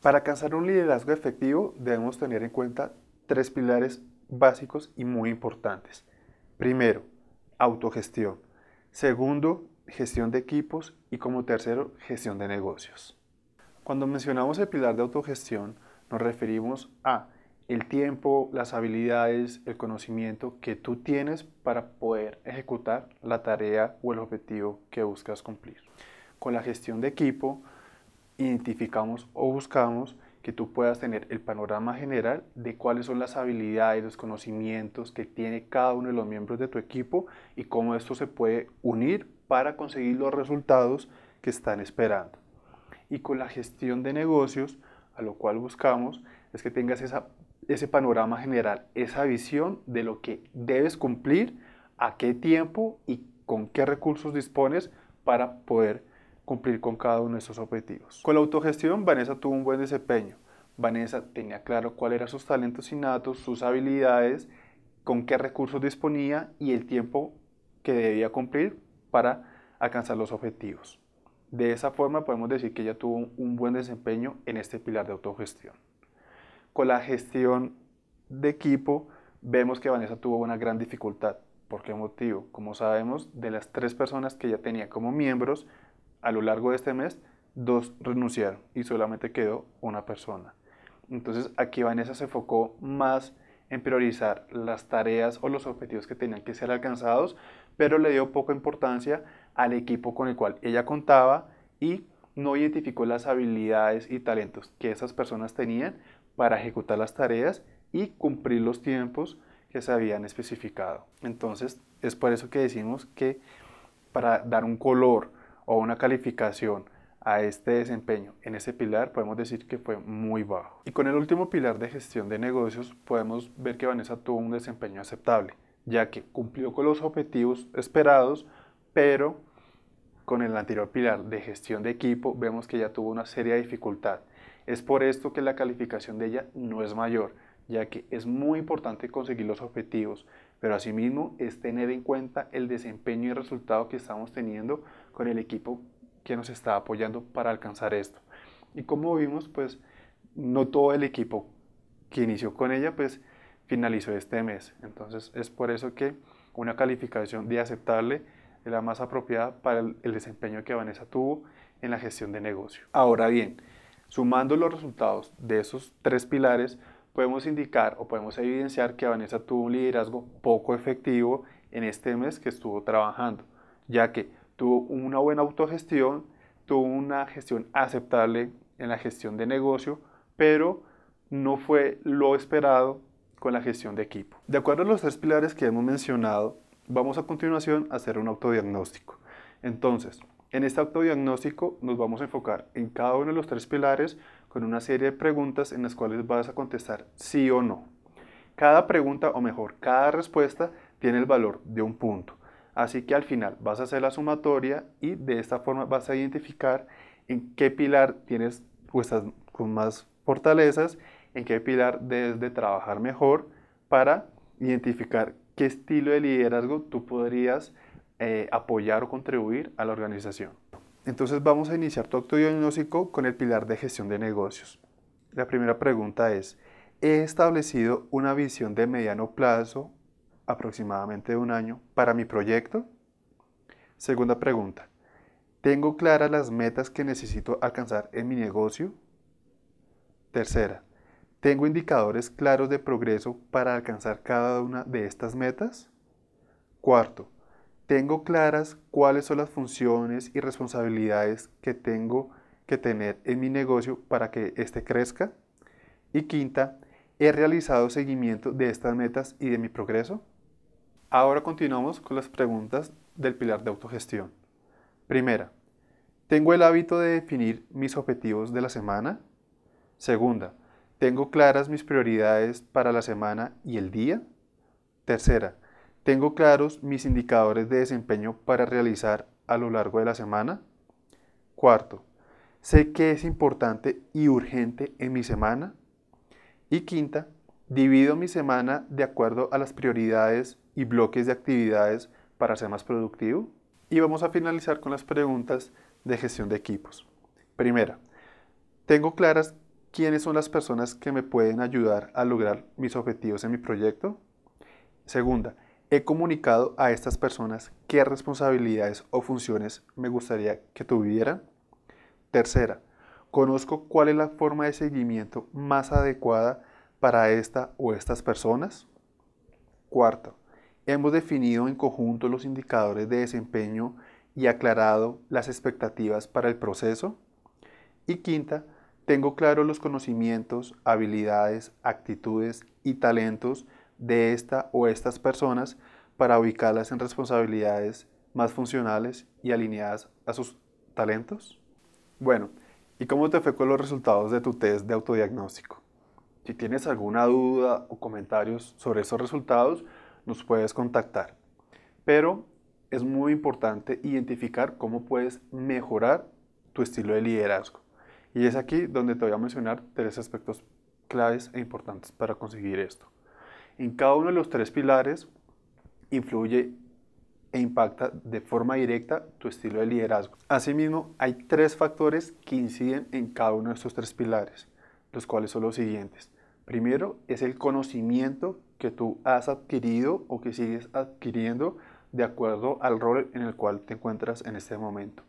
Para alcanzar un liderazgo efectivo debemos tener en cuenta tres pilares básicos y muy importantes. Primero, autogestión. Segundo, gestión de equipos. Y como tercero, gestión de negocios. Cuando mencionamos el pilar de autogestión, nos referimos a el tiempo, las habilidades, el conocimiento que tú tienes para poder ejecutar la tarea o el objetivo que buscas cumplir. Con la gestión de equipo identificamos o buscamos que tú puedas tener el panorama general de cuáles son las habilidades, los conocimientos que tiene cada uno de los miembros de tu equipo y cómo esto se puede unir para conseguir los resultados que están esperando. Y con la gestión de negocios, a lo cual buscamos, es que tengas esa, ese panorama general, esa visión de lo que debes cumplir, a qué tiempo y con qué recursos dispones para poder cumplir con cada uno de estos objetivos. Con la autogestión, Vanessa tuvo un buen desempeño. Vanessa tenía claro cuáles eran sus talentos innatos, sus habilidades, con qué recursos disponía y el tiempo que debía cumplir para alcanzar los objetivos. De esa forma podemos decir que ella tuvo un buen desempeño en este pilar de autogestión. Con la gestión de equipo vemos que Vanessa tuvo una gran dificultad. ¿Por qué motivo? Como sabemos, de las tres personas que ella tenía como miembros, a lo largo de este mes, dos renunciaron y solamente quedó una persona. Entonces aquí Vanessa se enfocó más en priorizar las tareas o los objetivos que tenían que ser alcanzados, pero le dio poca importancia al equipo con el cual ella contaba y no identificó las habilidades y talentos que esas personas tenían para ejecutar las tareas y cumplir los tiempos que se habían especificado. Entonces, es por eso que decimos que para dar un color o una calificación a este desempeño en ese pilar podemos decir que fue muy bajo. Y con el último pilar de gestión de negocios podemos ver que Vanessa tuvo un desempeño aceptable, ya que cumplió con los objetivos esperados, pero con el anterior pilar de gestión de equipo vemos que ya tuvo una seria dificultad. Es por esto que la calificación de ella no es mayor, ya que es muy importante conseguir los objetivos, pero asimismo es tener en cuenta el desempeño y resultado que estamos teniendo con el equipo que nos está apoyando para alcanzar esto. Y como vimos, pues no todo el equipo que inició con ella, pues finalizó este mes. Entonces es por eso que una calificación de aceptable es la más apropiada para el, el desempeño que Vanessa tuvo en la gestión de negocio. Ahora bien, sumando los resultados de esos tres pilares, podemos indicar o podemos evidenciar que Vanessa tuvo un liderazgo poco efectivo en este mes que estuvo trabajando, ya que tuvo una buena autogestión, tuvo una gestión aceptable en la gestión de negocio, pero no fue lo esperado con la gestión de equipo. De acuerdo a los tres pilares que hemos mencionado, vamos a continuación a hacer un autodiagnóstico. Entonces, en este autodiagnóstico nos vamos a enfocar en cada uno de los tres pilares con una serie de preguntas en las cuales vas a contestar sí o no. Cada pregunta, o mejor, cada respuesta tiene el valor de un punto. Así que al final vas a hacer la sumatoria y de esta forma vas a identificar en qué pilar tienes con más fortalezas, en qué pilar debes de trabajar mejor para identificar qué estilo de liderazgo tú podrías eh, apoyar o contribuir a la organización. Entonces vamos a iniciar tu diagnóstico con el pilar de gestión de negocios. La primera pregunta es, ¿he establecido una visión de mediano plazo aproximadamente un año para mi proyecto? Segunda pregunta, ¿tengo claras las metas que necesito alcanzar en mi negocio? Tercera, ¿tengo indicadores claros de progreso para alcanzar cada una de estas metas? Cuarto, ¿tengo claras cuáles son las funciones y responsabilidades que tengo que tener en mi negocio para que éste crezca? Y quinta, ¿he realizado seguimiento de estas metas y de mi progreso? Ahora continuamos con las preguntas del pilar de autogestión. Primera, ¿tengo el hábito de definir mis objetivos de la semana? Segunda, ¿tengo claras mis prioridades para la semana y el día? Tercera, ¿tengo claros mis indicadores de desempeño para realizar a lo largo de la semana? Cuarto, sé qué es importante y urgente en mi semana. Y quinta, divido mi semana de acuerdo a las prioridades y bloques de actividades para ser más productivo? Y vamos a finalizar con las preguntas de gestión de equipos. Primera, ¿tengo claras quiénes son las personas que me pueden ayudar a lograr mis objetivos en mi proyecto? Segunda, he comunicado a estas personas qué responsabilidades o funciones me gustaría que tuvieran. Tercera, conozco cuál es la forma de seguimiento más adecuada para esta o estas personas. Cuarto, Hemos definido en conjunto los indicadores de desempeño y aclarado las expectativas para el proceso. Y quinta, tengo claro los conocimientos, habilidades, actitudes y talentos de esta o estas personas para ubicarlas en responsabilidades más funcionales y alineadas a sus talentos? Bueno, ¿y cómo te fue con los resultados de tu test de autodiagnóstico? Si tienes alguna duda o comentarios sobre esos resultados, nos puedes contactar. Pero es muy importante identificar cómo puedes mejorar tu estilo de liderazgo. Y es aquí donde te voy a mencionar tres aspectos claves e importantes para conseguir esto. En cada uno de los tres pilares influye e impacta de forma directa tu estilo de liderazgo. Asimismo, hay tres factores que inciden en cada uno de estos tres pilares, los cuales son los siguientes. Primero es el conocimiento que tú has adquirido o que sigues adquiriendo de acuerdo al rol en el cual te encuentras en este momento.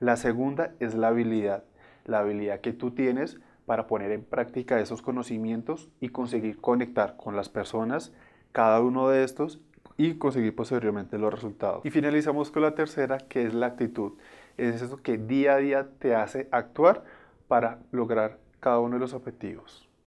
La segunda es la habilidad, la habilidad que tú tienes para poner en práctica esos conocimientos y conseguir conectar con las personas cada uno de estos y conseguir posteriormente los resultados. Y finalizamos con la tercera, que es la actitud. Es eso que día a día te hace actuar para lograr cada uno de los objetivos.